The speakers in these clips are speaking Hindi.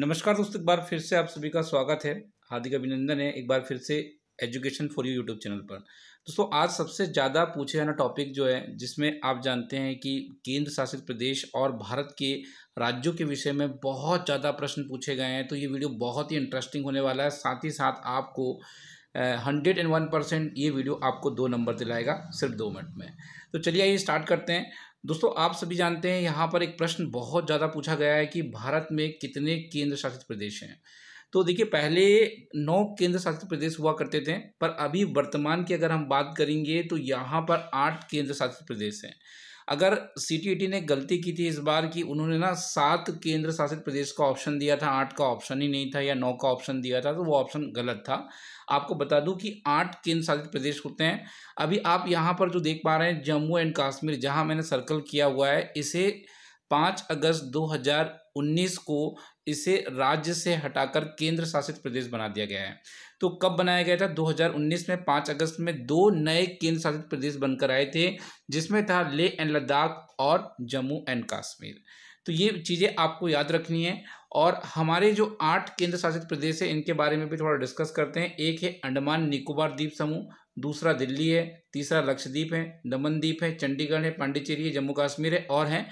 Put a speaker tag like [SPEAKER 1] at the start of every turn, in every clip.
[SPEAKER 1] नमस्कार दोस्तों एक बार फिर से आप सभी का स्वागत है हार्दिक अभिनंदन है एक बार फिर से education for you YouTube channel पर दोस्तों आज सबसे ज़्यादा पूछे जाना टॉपिक जो है जिसमें आप जानते हैं कि केंद्र शासित प्रदेश और भारत के राज्यों के विषय में बहुत ज़्यादा प्रश्न पूछे गए हैं तो ये वीडियो बहुत ही इंटरेस्टिंग होने वाला है साथ ही साथ आपको हंड्रेड एंड वन परसेंट ये वीडियो आपको दो नंबर दिलाएगा सिर्फ दो मिनट में तो चलिए आइए स्टार्ट करते हैं दोस्तों आप सभी जानते हैं यहाँ पर एक प्रश्न बहुत ज़्यादा पूछा गया है कि भारत में कितने केंद्र शासित प्रदेश हैं तो देखिए पहले नौ केंद्र शासित प्रदेश हुआ करते थे पर अभी वर्तमान की अगर हम बात करेंगे तो यहाँ पर आठ केंद्र शासित प्रदेश हैं अगर सी e ने गलती की थी इस बार की उन्होंने ना सात केंद्र शासित प्रदेश का ऑप्शन दिया था आठ का ऑप्शन ही नहीं था या नौ का ऑप्शन दिया था तो वो ऑप्शन गलत था आपको बता दूं कि आठ केंद्र शासित प्रदेश होते हैं अभी आप यहाँ पर जो देख पा रहे हैं जम्मू एंड कश्मीर जहाँ मैंने सर्कल किया हुआ है इसे पाँच अगस्त दो हज़ार उन्नीस को इसे राज्य से हटाकर केंद्र शासित प्रदेश बना दिया गया है तो कब बनाया गया था 2019 में 5 अगस्त में दो नए केंद्र शासित प्रदेश बनकर आए थे जिसमें था लेह एंड लद्दाख और जम्मू एंड कश्मीर तो ये चीज़ें आपको याद रखनी है और हमारे जो आठ केंद्र शासित प्रदेश है इनके बारे में भी थोड़ा डिस्कस करते हैं एक है अंडमान निकोबार द्वीप समूह दूसरा दिल्ली है तीसरा लक्षद्वीप है दमनद्वीप है चंडीगढ़ है पांडिचेरी है जम्मू कश्मीर है और है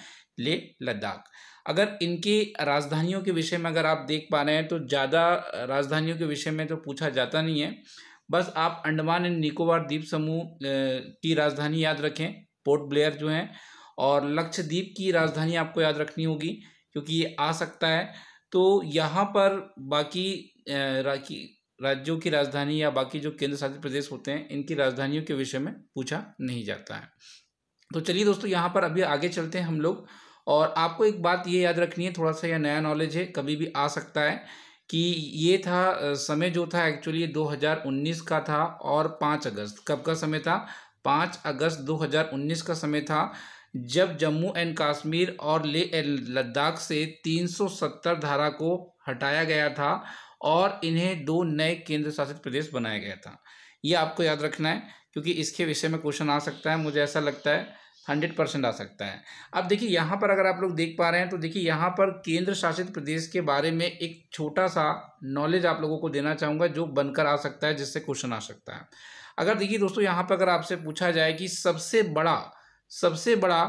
[SPEAKER 1] ले लद्दाख अगर इनकी राजधानियों के विषय में अगर आप देख पा रहे हैं तो ज़्यादा राजधानियों के विषय में तो पूछा जाता नहीं है बस आप अंडमान एंड निकोबार द्वीप समूह की राजधानी याद रखें पोर्ट ब्लेयर जो है और लक्षद्वीप की राजधानी आपको याद रखनी होगी क्योंकि ये आ सकता है तो यहाँ पर बाकी राज्यों की राजधानी या बाकी जो केंद्र शासित प्रदेश होते हैं इनकी राजधानियों के विषय में पूछा नहीं जाता है तो चलिए दोस्तों यहाँ पर अभी आगे चलते हैं हम लोग और आपको एक बात ये याद रखनी है थोड़ा सा यह नया नॉलेज है कभी भी आ सकता है कि ये था समय जो था एक्चुअली 2019 का था और पाँच अगस्त कब का समय था पाँच अगस्त 2019 का समय था जब जम्मू एंड कश्मीर और ले लद्दाख से 370 धारा को हटाया गया था और इन्हें दो नए केंद्र शासित प्रदेश बनाया गया था ये आपको याद रखना है क्योंकि इसके विषय में क्वेश्चन आ सकता है मुझे ऐसा लगता है हंड्रेड परसेंट आ सकता है अब देखिए यहाँ पर अगर आप लोग देख पा रहे हैं तो देखिए यहाँ पर केंद्र शासित प्रदेश के बारे में एक छोटा सा नॉलेज आप लोगों को देना चाहूँगा जो बनकर आ सकता है जिससे क्वेश्चन आ सकता है अगर देखिए दोस्तों यहाँ पर अगर आपसे पूछा जाए कि सबसे बड़ा सबसे बड़ा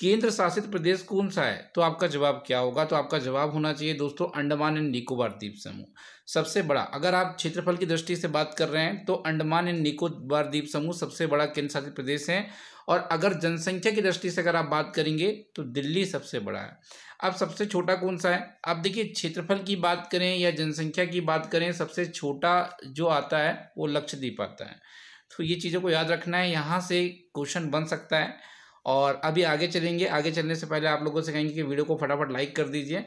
[SPEAKER 1] केंद्र शासित प्रदेश कौन सा है तो आपका जवाब क्या होगा तो आपका जवाब होना चाहिए दोस्तों अंडमान एंड निकोबार द्वीप समूह सबसे बड़ा अगर आप क्षेत्रफल की दृष्टि से बात कर रहे हैं तो अंडमान एंड निकोबार द्वीप समूह सबसे बड़ा केंद्र शासित प्रदेश है और अगर जनसंख्या की दृष्टि से अगर आप बात करेंगे तो दिल्ली सबसे बड़ा है अब सबसे छोटा कौन सा है आप देखिए क्षेत्रफल की बात करें या जनसंख्या की बात करें सबसे छोटा जो आता है वो लक्षद्वीप आता है तो ये चीज़ों को याद रखना है यहाँ से क्वेश्चन बन सकता है और अभी आगे चलेंगे आगे चलने से पहले आप लोगों से कहेंगे कि वीडियो को फटाफट लाइक कर दीजिए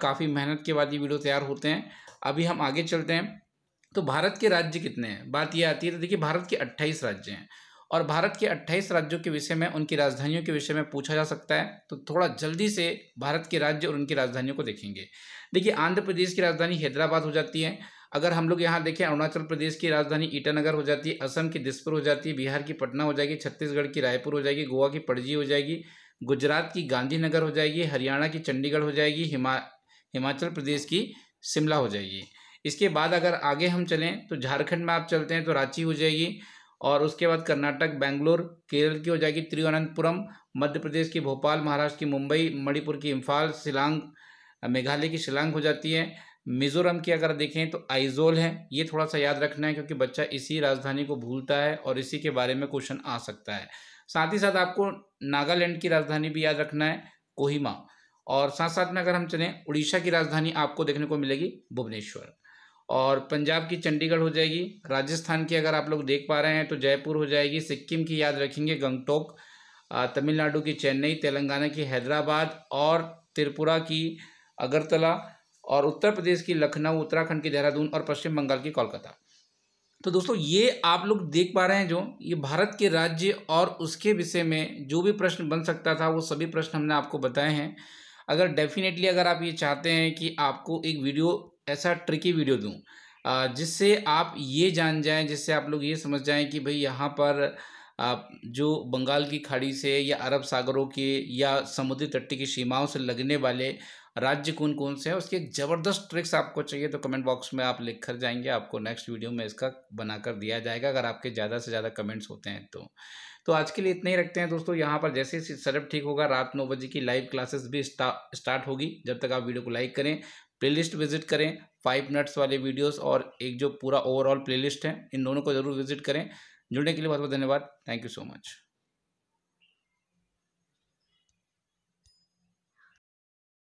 [SPEAKER 1] काफ़ी मेहनत के बाद ये वीडियो तैयार होते हैं अभी हम आगे चलते हैं तो भारत के राज्य कितने हैं बात यह आती है तो देखिए भारत के अट्ठाईस राज्य हैं और भारत के 28 राज्यों के विषय में उनकी राजधानियों के विषय में पूछा जा सकता है तो थोड़ा जल्दी से भारत के राज्य और उनकी राजधानियों को देखेंगे देखिए आंध्र प्रदेश की राजधानी हैदराबाद हो जाती है अगर हम लोग यहाँ देखें अरुणाचल प्रदेश की राजधानी ईटानगर हो जाती है असम की दिसपुर हो जाती है बिहार की पटना हो जाएगी छत्तीसगढ़ की रायपुर हो जाएगी गोवा की पड़जी हो जाएगी गुजरात की गांधीनगर हो जाएगी हरियाणा की चंडीगढ़ हो जाएगी हिमा हिमाचल प्रदेश की शिमला हो जाएगी इसके बाद अगर आगे हम चलें तो झारखंड में आप चलते हैं तो रांची हो जाएगी और उसके बाद कर्नाटक बेंगलोर केरल की हो जाएगी तिरुवनंतपुरम मध्य प्रदेश की भोपाल महाराष्ट्र की मुंबई मणिपुर की इम्फाल शिलांग मेघालय की शिलांग हो जाती है मिज़ोरम की अगर देखें तो आइजोल है ये थोड़ा सा याद रखना है क्योंकि बच्चा इसी राजधानी को भूलता है और इसी के बारे में क्वेश्चन आ सकता है साथ ही साथ आपको नागालैंड की राजधानी भी याद रखना है कोहिमा और साथ साथ में अगर हम चलें उड़ीसा की राजधानी आपको देखने को मिलेगी भुवनेश्वर और पंजाब की चंडीगढ़ हो जाएगी राजस्थान की अगर आप लोग देख पा रहे हैं तो जयपुर हो जाएगी सिक्किम की याद रखेंगे गंगटोक तमिलनाडु की चेन्नई तेलंगाना की हैदराबाद और त्रिपुरा की अगरतला और उत्तर प्रदेश की लखनऊ उत्तराखंड की देहरादून और पश्चिम बंगाल की कोलकाता तो दोस्तों ये आप लोग देख पा रहे हैं जो ये भारत के राज्य और उसके विषय में जो भी प्रश्न बन सकता था वो सभी प्रश्न हमने आपको बताए हैं अगर डेफिनेटली अगर आप ये चाहते हैं कि आपको एक वीडियो ऐसा ट्रिकी वीडियो दूँ जिससे आप ये जान जाएं जिससे आप लोग ये समझ जाएं कि भाई यहाँ पर आप जो बंगाल की खाड़ी से या अरब सागरों के या समुद्री तट्टी की सीमाओं से लगने वाले राज्य कौन कौन से हैं उसके एक ज़बरदस्त ट्रिक्स आपको चाहिए तो कमेंट बॉक्स में आप लिख कर जाएंगे आपको नेक्स्ट वीडियो में इसका बनाकर दिया जाएगा अगर आपके ज़्यादा से ज़्यादा कमेंट्स होते हैं तो तो आज के लिए इतना ही रखते हैं दोस्तों यहाँ पर जैसे ही सर्व ठीक होगा रात नौ बजे की लाइव क्लासेस भी स्टार्ट होगी जब तक आप वीडियो को लाइक करें प्लेलिस्ट विजिट करें फाइव मिनट्स वाले वीडियोस और एक जो पूरा ओवरऑल प्लेलिस्ट है इन दोनों को जरूर विजिट करें जुड़ने के लिए बहुत बहुत धन्यवाद थैंक यू सो मच